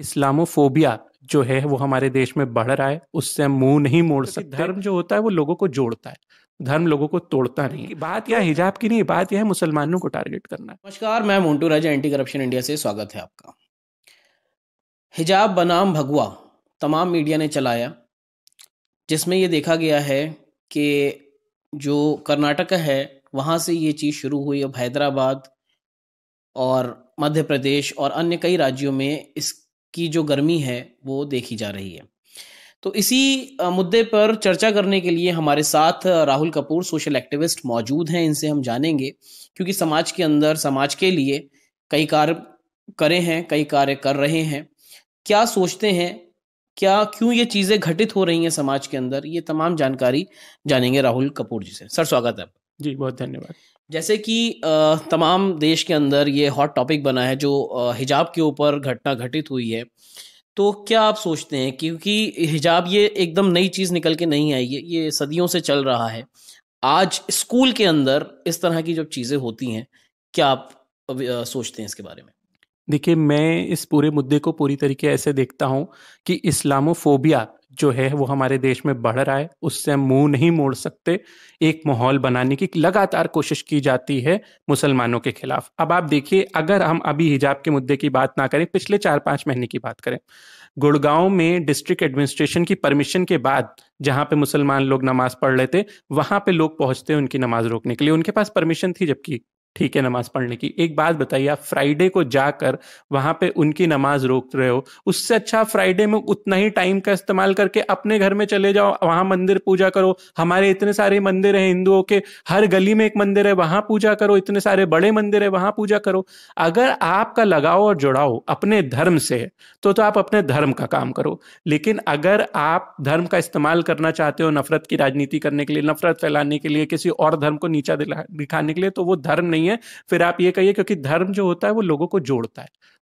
Islamophobia जो है वो हमारे देश में बढ़ रहा है उससे हम मुंह नहीं मोड़ सकते धर्म जो होता है वो लोगों को जोड़ता है धर्म लोगों को तोड़ता नहीं बात यह हिजाब की नहीं बात यह है मुसलमानों को टारगेट करना है नमस्कार मैं Montu Raja anti corruption India से स्वागत है आपका हिजाब बनाम भगवा तमाम मीडिया ने चलाया जिसमें ये देखा गया है कि जो कर्नाटक है वहाँ से ये चीज़ शुरू हुई अब हैदराबाद और मध्य प्रदेश और अन्य कई राज्यों में इस की जो गर्मी है वो देखी जा रही है तो इसी मुद्दे पर चर्चा करने के लिए हमारे साथ राहुल कपूर सोशल एक्टिविस्ट मौजूद हैं इनसे हम जानेंगे क्योंकि समाज के अंदर समाज के लिए कई कार्य करे हैं कई कार्य कर रहे हैं क्या सोचते हैं क्या क्यों ये चीजें घटित हो रही हैं समाज के अंदर ये तमाम जानकारी जानेंगे राहुल कपूर जी से सर स्वागत है जी बहुत धन्यवाद जैसे कि तमाम देश के अंदर ये हॉट टॉपिक बना है जो हिजाब के ऊपर घटना घटित हुई है तो क्या आप सोचते हैं क्योंकि हिजाब ये एकदम नई चीज़ निकल के नहीं आई है ये सदियों से चल रहा है आज स्कूल के अंदर इस तरह की जब चीज़ें होती हैं क्या आप सोचते हैं इसके बारे में देखिए मैं इस पूरे मुद्दे को पूरी तरीके ऐसे देखता हूँ कि इस्लामोफोबिया जो है वो हमारे देश में बढ़ रहा है उससे हम मुंह नहीं मोड़ सकते एक माहौल बनाने की लगातार कोशिश की जाती है मुसलमानों के खिलाफ अब आप देखिए अगर हम अभी हिजाब के मुद्दे की बात ना करें पिछले चार पांच महीने की बात करें गुड़गांव में डिस्ट्रिक्ट एडमिनिस्ट्रेशन की परमिशन के बाद जहां पे मुसलमान लोग नमाज पढ़ लेते वहां पे लोग पहुंचते उनकी नमाज रोकने के लिए उनके पास परमिशन थी जबकि ठीक है नमाज पढ़ने की एक बात बताइए आप फ्राइडे को जाकर वहां पे उनकी नमाज रोक रहे हो उससे अच्छा फ्राइडे में उतना ही टाइम का इस्तेमाल करके अपने घर में चले जाओ वहां मंदिर पूजा करो हमारे इतने सारे मंदिर हैं हिंदुओं के हर गली में एक मंदिर है वहां पूजा करो इतने सारे बड़े मंदिर है वहां पूजा करो अगर आपका लगाव और जुड़ाव अपने धर्म से तो, तो आप अपने धर्म का काम करो लेकिन अगर आप धर्म का इस्तेमाल करना चाहते हो नफरत की राजनीति करने के लिए नफरत फैलाने के लिए किसी और धर्म को नीचा दिखाने के लिए तो वो धर्म नहीं नहीं है फिर आप ये कहिए क्योंकि धर्म जो होता है वो लोगों को जोड़ता है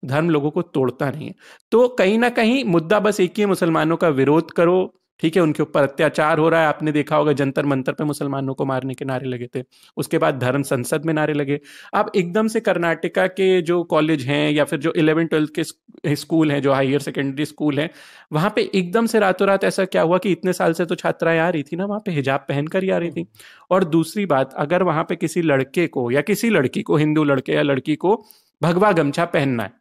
धर्म लोगों को तोड़ता नहीं है तो कहीं ना कहीं मुद्दा बस एक ही है मुसलमानों का विरोध करो ठीक है उनके ऊपर अत्याचार हो रहा है आपने देखा होगा जंतर मंतर पे मुसलमानों को मारने के नारे लगे थे उसके बाद धर्म संसद में नारे लगे आप एकदम से कर्नाटका के जो कॉलेज हैं या फिर जो इलेवन ट्वेल्थ के स्कूल हैं जो हायर सेकेंडरी स्कूल हैं वहाँ पे एकदम से रातों रात ऐसा क्या हुआ कि इतने साल से तो छात्राएं आ रही थी ना वहाँ पे हिजाब पहनकर ही आ रही थी और दूसरी बात अगर वहाँ पे किसी लड़के को या किसी लड़की को हिंदू लड़के या लड़की को भगवा गमछा पहनना है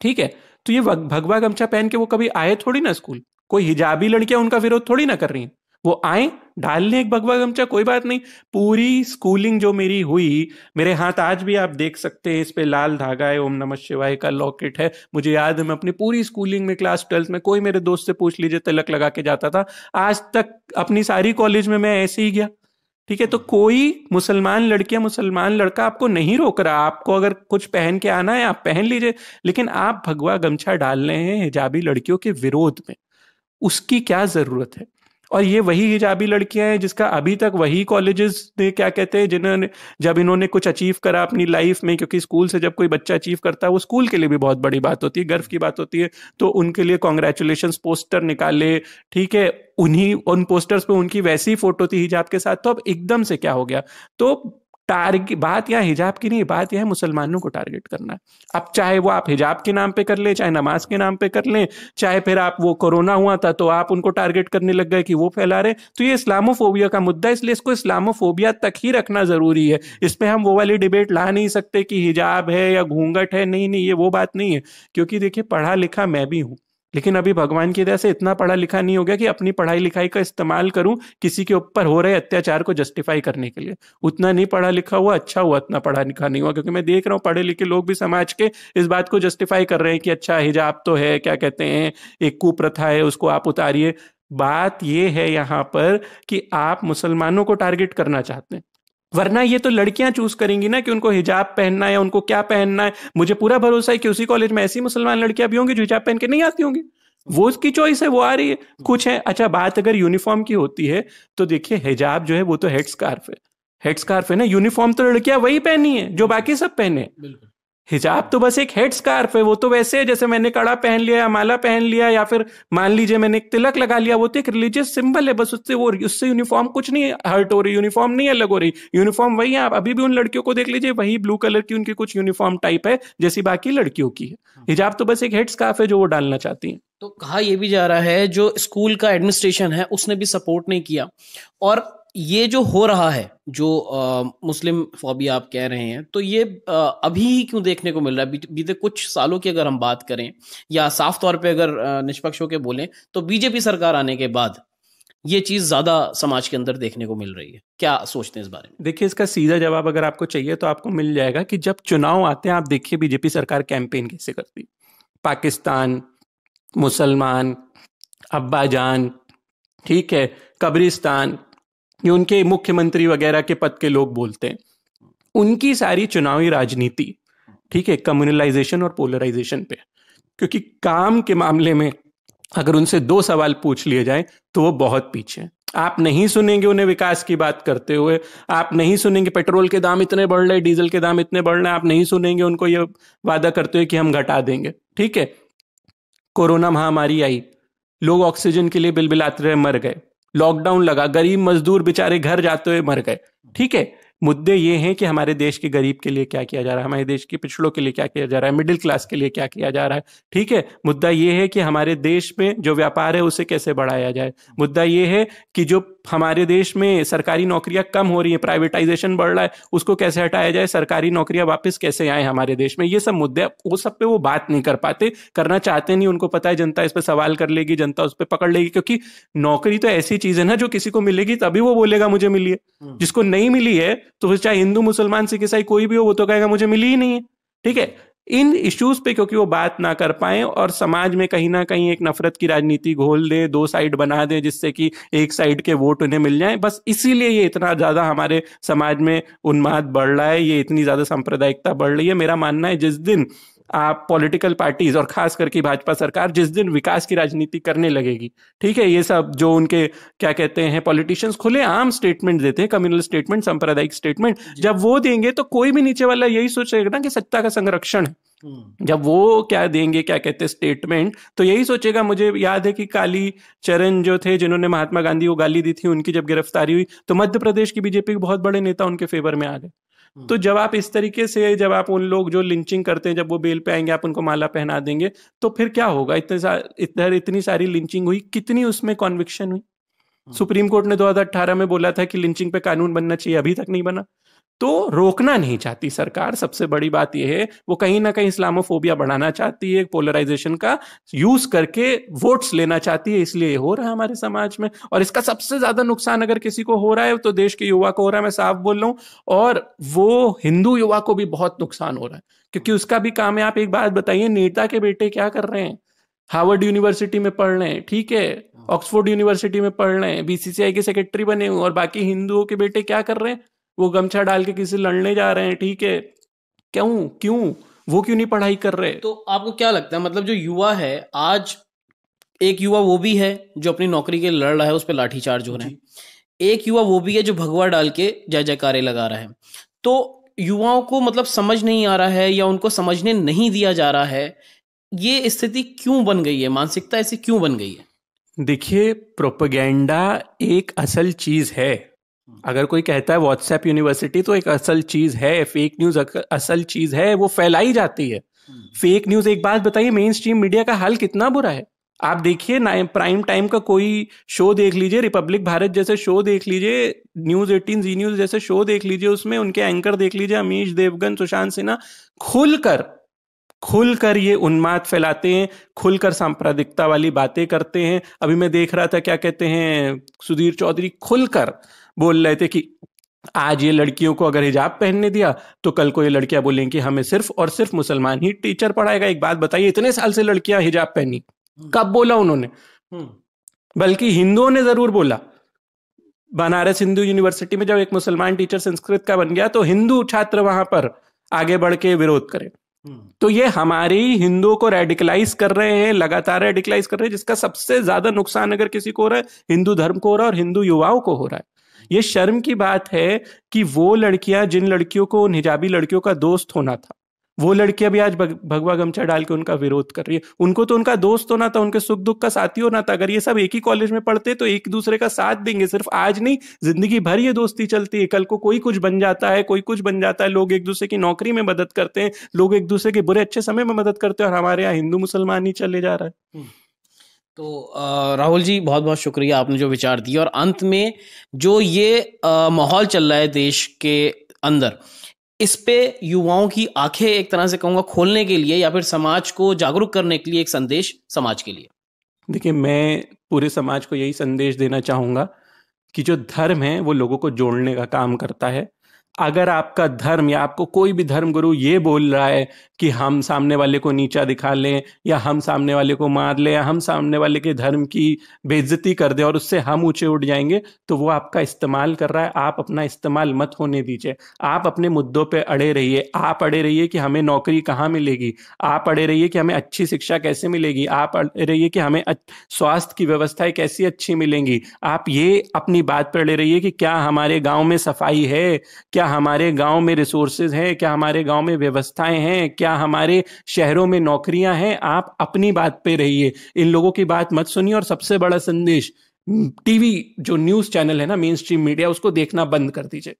ठीक है तो ये भगवा गमछा पहन के वो कभी आए थोड़ी ना स्कूल कोई हिजाबी लड़कियां उनका विरोध थोड़ी ना कर रही वो आए ढालने एक भगवा गमछा कोई बात नहीं पूरी स्कूलिंग जो मेरी हुई मेरे हाथ आज भी आप देख सकते हैं इस पे लाल धागा है ओम नमः शिवाय का लॉकेट है मुझे याद है मैं अपनी पूरी स्कूलिंग में क्लास ट्वेल्थ में कोई मेरे दोस्त से पूछ लीजिए तिलक लगा के जाता था आज तक अपनी सारी कॉलेज में मैं ऐसे ही गया ठीक है तो कोई मुसलमान लड़कियां मुसलमान लड़का आपको नहीं रोक रहा आपको अगर कुछ पहन के आना है आप पहन लीजिए लेकिन आप भगवा गमछा डाल रहे हैं हिजाबी लड़कियों के विरोध में उसकी क्या जरूरत है और ये वही हिजाबी लड़कियां हैं जिसका अभी तक वही कॉलेजेस ने क्या कहते हैं जिन्होंने जब इन्होंने कुछ अचीव करा अपनी लाइफ में क्योंकि स्कूल से जब कोई बच्चा अचीव करता है वो स्कूल के लिए भी बहुत बड़ी बात होती है गर्व की बात होती है तो उनके लिए कॉन्ग्रेचुलेशन पोस्टर निकाले ठीक है उन्हीं उन पोस्टर्स पे उनकी वैसी फोटो थी हिजाब के साथ तो अब एकदम से क्या हो गया तो टारगेट बात यहाँ हिजाब की नहीं बात यह है मुसलमानों को टारगेट करना अब चाहे वो आप हिजाब के नाम पे कर लें चाहे नमाज के नाम पे कर लें चाहे फिर आप वो कोरोना हुआ था तो आप उनको टारगेट करने लग गए कि वो फैला रहे तो ये इस्लामोफोबिया का मुद्दा इसलिए इसको इस्लामोफोबिया तक ही रखना ज़रूरी है इस पर हम वो वाली डिबेट ला नहीं सकते कि हिजाब है या घूंघट है नहीं नहीं ये वो बात नहीं है क्योंकि देखिए पढ़ा लिखा मैं भी हूँ लेकिन अभी भगवान की दया से इतना पढ़ा लिखा नहीं हो गया कि अपनी पढ़ाई लिखाई का इस्तेमाल करूं किसी के ऊपर हो रहे अत्याचार को जस्टिफाई करने के लिए उतना नहीं पढ़ा लिखा हुआ अच्छा हुआ इतना पढ़ा लिखा नहीं हुआ क्योंकि मैं देख रहा हूँ पढ़े लिखे लोग भी समाज के इस बात को जस्टिफाई कर रहे हैं कि अच्छा हिजाब तो है क्या कहते हैं एक कुप्रथा है उसको आप उतारिए बात यह है यहां पर कि आप मुसलमानों को टारगेट करना चाहते हैं वरना ये तो लड़कियां चूज करेंगी ना कि उनको हिजाब पहनना है उनको क्या पहनना है मुझे पूरा भरोसा है कि उसी कॉलेज में ऐसी मुसलमान लड़कियां भी होंगी जो हिजाब पहन के नहीं आती होंगी वो उसकी चॉइस है वो आ रही है कुछ है अच्छा बात अगर यूनिफॉर्म की होती है तो देखिए हिजाब जो है वो तो हेड स्कार्फ है हेड स्कार्फ है ना यूनिफॉर्म तो लड़कियां वही पहनी है जो बाकी सब पहने बिल्कुल हिजाब तो बस एक हेड स्कार्फ है वो तो वैसे है जैसे मैंने कड़ा पहन लिया या माला पहन लिया या फिर मान लीजिए मैंने एक तिलक लगा लिया वो तो एक रिलीजियस सिंबल है बस उससे वो उससे यूनिफॉर्म कुछ नहीं हर्ट हो रही यूनिफॉर्म नहीं अलग हो रही यूनिफॉर्म वही है आप अभी भी उन लड़कियों को देख लीजिए वही ब्लू कलर की उनकी कुछ यूनिफॉर्म टाइप है जैसी बाकी लड़कियों की है हिजाब तो बस एक हेड स्कार्फ है जो वो डालना चाहती है तो कहा यह भी जा रहा है जो स्कूल का एडमिनिस्ट्रेशन है उसने भी सपोर्ट नहीं किया और ये जो हो रहा है जो आ, मुस्लिम फॉबी आप कह रहे हैं तो ये आ, अभी ही क्यों देखने को मिल रहा है बीते कुछ सालों की अगर हम बात करें या साफ तौर पे अगर निष्पक्ष होकर बोलें तो बीजेपी सरकार आने के बाद ये चीज ज्यादा समाज के अंदर देखने को मिल रही है क्या सोचते हैं इस बारे में देखिए इसका सीधा जवाब अगर आपको चाहिए तो आपको मिल जाएगा कि जब चुनाव आते हैं आप देखिए बीजेपी सरकार कैंपेन कैसे करती पाकिस्तान मुसलमान अब्बाजान ठीक है कब्रिस्तान ये उनके मुख्यमंत्री वगैरह के पद के लोग बोलते हैं उनकी सारी चुनावी राजनीति ठीक है कम्युनलाइजेशन और पोलराइजेशन पे क्योंकि काम के मामले में अगर उनसे दो सवाल पूछ लिए जाए तो वो बहुत पीछे आप नहीं सुनेंगे उन्हें विकास की बात करते हुए आप नहीं सुनेंगे पेट्रोल के दाम इतने बढ़ रहे डीजल के दाम इतने बढ़ रहे आप नहीं सुनेंगे उनको ये वादा करते हुए कि हम घटा देंगे ठीक है कोरोना महामारी आई लोग ऑक्सीजन के लिए बिल बिलाते रहे मर गए लॉकडाउन लगा गरीब मजदूर बेचारे घर जाते हुए मर गए ठीक है मुद्दे ये हैं कि हमारे देश के गरीब के लिए क्या किया जा रहा है हमारे देश के पिछड़ों के लिए क्या किया जा रहा है मिडिल क्लास के लिए क्या किया जा रहा है ठीक है मुद्दा ये है कि हमारे देश में जो व्यापार है उसे कैसे बढ़ाया जाए मुद्दा ये है कि जो हमारे देश में सरकारी नौकरियां कम हो रही है प्राइवेटाइजेशन बढ़ रहा है उसको कैसे हटाया जाए सरकारी नौकरियां वापस कैसे आए हमारे देश में ये सब मुद्दे वो सब पे वो बात नहीं कर पाते करना चाहते नहीं उनको पता है जनता इस पर सवाल कर लेगी जनता उस पर पकड़ लेगी क्योंकि नौकरी तो ऐसी चीज है ना जो किसी को मिलेगी तभी वो बोलेगा मुझे मिली है हम्म। जिसको नहीं मिली है तो चाहे हिंदू मुसलमान सिख ईसाई कोई भी हो वो तो कहेगा मुझे मिली ही नहीं है ठीक है इन इश्यूज पे क्योंकि वो बात ना कर पाए और समाज में कहीं ना कहीं एक नफरत की राजनीति घोल दे दो साइड बना दे जिससे कि एक साइड के वोट उन्हें मिल जाए बस इसीलिए ये इतना ज्यादा हमारे समाज में उन्माद बढ़ रहा है ये इतनी ज्यादा सांप्रदायिकता बढ़ रही है मेरा मानना है जिस दिन आप पॉलिटिकल पार्टीज और खास करके भाजपा सरकार जिस दिन विकास की राजनीति करने लगेगी ठीक है ये सब जो उनके क्या कहते हैं पॉलिटिशियंस खुले आम स्टेटमेंट देते हैं कम्युनल स्टेटमेंट सांप्रदायिक स्टेटमेंट जब वो देंगे तो कोई भी नीचे वाला यही सोचेगा ना कि सत्ता का संरक्षण है हम्म। जब वो क्या देंगे क्या कहते हैं स्टेटमेंट तो यही सोचेगा मुझे याद है कि काली चरण जो थे जिन्होंने महात्मा गांधी को गाली दी थी उनकी जब गिरफ्तारी हुई तो मध्य प्रदेश की बीजेपी के बहुत बड़े नेता उनके फेवर में आ गए तो जब आप इस तरीके से जब आप उन लोग जो लिंचिंग करते हैं जब वो बेल पे आएंगे आप उनको माला पहना देंगे तो फिर क्या होगा इतने इधर इतनी सारी लिंचिंग हुई कितनी उसमें कॉन्विक्शन हुई हाँ। सुप्रीम कोर्ट ने 2018 में बोला था कि लिंचिंग पे कानून बनना चाहिए अभी तक नहीं बना तो रोकना नहीं चाहती सरकार सबसे बड़ी बात यह है वो कहीं ना कहीं इस्लामोफोबिया बढ़ाना चाहती है पोलराइजेशन का यूज करके वोट्स लेना चाहती है इसलिए हो रहा है हमारे समाज में और इसका सबसे ज्यादा नुकसान अगर किसी को हो रहा है तो देश के युवा को हो रहा है मैं साफ बोल रहा हूँ और वो हिंदू युवा को भी बहुत नुकसान हो रहा है क्योंकि उसका भी काम है आप एक बात बताइए नेता के बेटे क्या कर रहे हैं हार्वर्ड यूनिवर्सिटी में पढ़ रहे हैं ठीक है हाँ। ऑक्सफोर्ड यूनिवर्सिटी में पढ़ रहे हैं बीसीसीआई के सेक्रेटरी बने हुए और बाकी हिंदुओं के बेटे क्या कर रहे हैं वो गमछा डाल के किसी लड़ने जा रहे हैं ठीक है क्यों क्यों वो क्यों नहीं पढ़ाई कर रहे तो आपको क्या लगता है मतलब जो युवा है आज एक युवा वो भी है जो अपनी नौकरी के लड़ रहा है उस पर लाठीचार्ज हो रहे हैं एक युवा वो भी है जो भगवा डाल के जय जयकारे लगा रहा है तो युवाओं को मतलब समझ नहीं आ रहा है या उनको समझने नहीं दिया जा रहा है ये स्थिति क्यों बन गई है मानसिकता ऐसी क्यों बन गई है देखिए प्रोपेगेंडा एक असल चीज है अगर कोई कहता है व्हाट्सएप यूनिवर्सिटी तो एक असल चीज है फेक न्यूज असल चीज है वो फैलाई जाती है फेक हम्म। न्यूज एक बात बताइए मेन स्ट्रीम मीडिया का हाल कितना बुरा है आप देखिए प्राइम टाइम का कोई शो देख लीजिए रिपब्लिक भारत जैसे शो देख लीजिए न्यूज एटीन जी न्यूज जैसे शो देख लीजिए उसमें उनके एंकर देख लीजिए अमीश देवगन सुशांत सिन्हा खुलकर खुलकर ये उन्माद फैलाते हैं खुलकर सांप्रदायिकता वाली बातें करते हैं अभी मैं देख रहा था क्या कहते हैं सुधीर चौधरी खुलकर बोल रहे थे कि आज ये लड़कियों को अगर हिजाब पहनने दिया तो कल को ये लड़कियां बोलेंगी कि हमें सिर्फ और सिर्फ मुसलमान ही टीचर पढ़ाएगा एक बात बताइए इतने साल से लड़कियां हिजाब पहनी हम्म। कब बोला उन्होंने हम्म। बल्कि हिंदुओं ने जरूर बोला बनारस हिंदू यूनिवर्सिटी में जब एक मुसलमान टीचर संस्कृत का बन गया तो हिंदू छात्र वहां पर आगे बढ़ के विरोध करें हम्म। तो ये हमारे हिंदुओं को रेडिकलाइज कर रहे हैं लगातार रेडिकलाइज कर रहे हैं जिसका सबसे ज्यादा नुकसान अगर किसी को हो रहा है हिंदू धर्म को हो रहा है और हिंदू युवाओं को हो रहा है ये शर्म की बात है कि वो लड़कियां जिन लड़कियों को निजाबी लड़कियों का दोस्त होना था वो लड़कियां भी आज भगवा गमछा डाल के उनका विरोध कर रही है उनको तो उनका दोस्त होना था उनके सुख दुख का साथी होना था अगर ये सब एक ही कॉलेज में पढ़ते तो एक दूसरे का साथ देंगे सिर्फ आज नहीं जिंदगी भर ये दोस्ती चलती है कल को कोई कुछ बन जाता है कोई कुछ बन जाता है लोग एक दूसरे की नौकरी में मदद करते हैं लोग एक दूसरे के बुरे अच्छे समय में मदद करते हैं और हमारे यहाँ हिंदू मुसलमान ही चले जा रहा है हम्म। तो राहुल जी बहुत बहुत शुक्रिया आपने जो विचार दिए और अंत में जो ये माहौल चल रहा है देश के अंदर इस पे युवाओं की आंखें एक तरह से कहूँगा खोलने के लिए या फिर समाज को जागरूक करने के लिए एक संदेश समाज के लिए देखिए मैं पूरे समाज को यही संदेश देना चाहूँगा कि जो धर्म है वो लोगों को जोड़ने का काम करता है अगर आपका धर्म या आपको कोई भी धर्म गुरु ये बोल रहा है कि हम सामने वाले को नीचा दिखा लें या हम सामने वाले को मार लें या हम सामने वाले के धर्म की बेइज्जती कर दें और उससे हम ऊंचे उठ जाएंगे तो वो आपका इस्तेमाल कर रहा है आप अपना इस्तेमाल मत होने दीजिए आप अपने मुद्दों पर अड़े रहिए आप अड़े रहिए कि हमें नौकरी कहाँ मिलेगी आप अड़े रहिए कि हमें अच्छी शिक्षा कैसे मिलेगी आप अड़े रहिए कि हमें स्वास्थ्य की व्यवस्थाएं कैसी अच्छी मिलेंगी आप ये अपनी बात पर अड़े रहिए कि क्या हमारे गाँव में सफाई है क्या हमारे गांव में रिसोर्सेज हैं क्या हमारे गांव में व्यवस्थाएं हैं क्या हमारे शहरों में नौकरियां हैं आप अपनी बात पे रहिए इन लोगों की बात मत सुनिए और सबसे बड़ा संदेश टीवी जो न्यूज चैनल है ना मेन स्ट्रीम मीडिया उसको देखना बंद कर दीजिए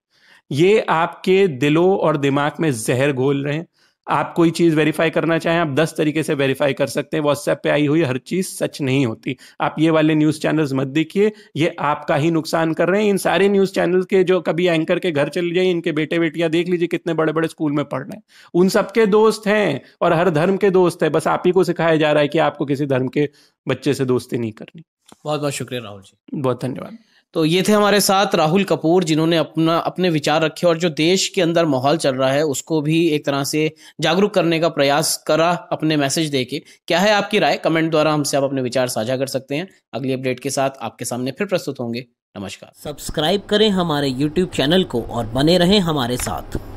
ये आपके दिलों और दिमाग में जहर घोल रहे हैं आप कोई चीज़ वेरीफाई करना चाहें आप दस तरीके से वेरीफाई कर सकते हैं व्हाट्सएप पे आई हुई हर चीज़ सच नहीं होती आप ये वाले न्यूज़ चैनल्स मत देखिए ये आपका ही नुकसान कर रहे हैं इन सारे न्यूज़ चैनल के जो कभी एंकर के घर चले जाए इनके बेटे बेटियां देख लीजिए कितने बड़े बड़े स्कूल में पढ़ रहे हैं उन सबके दोस्त हैं और हर धर्म के दोस्त है बस आप ही को सिखाया जा रहा है कि आपको किसी धर्म के बच्चे से दोस्ती नहीं करनी बहुत बहुत शुक्रिया राहुल जी बहुत धन्यवाद तो ये थे हमारे साथ राहुल कपूर जिन्होंने अपना अपने विचार रखे और जो देश के अंदर माहौल चल रहा है उसको भी एक तरह से जागरूक करने का प्रयास करा अपने मैसेज दे के क्या है आपकी राय कमेंट द्वारा हमसे आप अपने विचार साझा कर सकते हैं अगली अपडेट के साथ आपके सामने फिर प्रस्तुत होंगे नमस्कार सब्सक्राइब करें हमारे यूट्यूब चैनल को और बने रहें हमारे साथ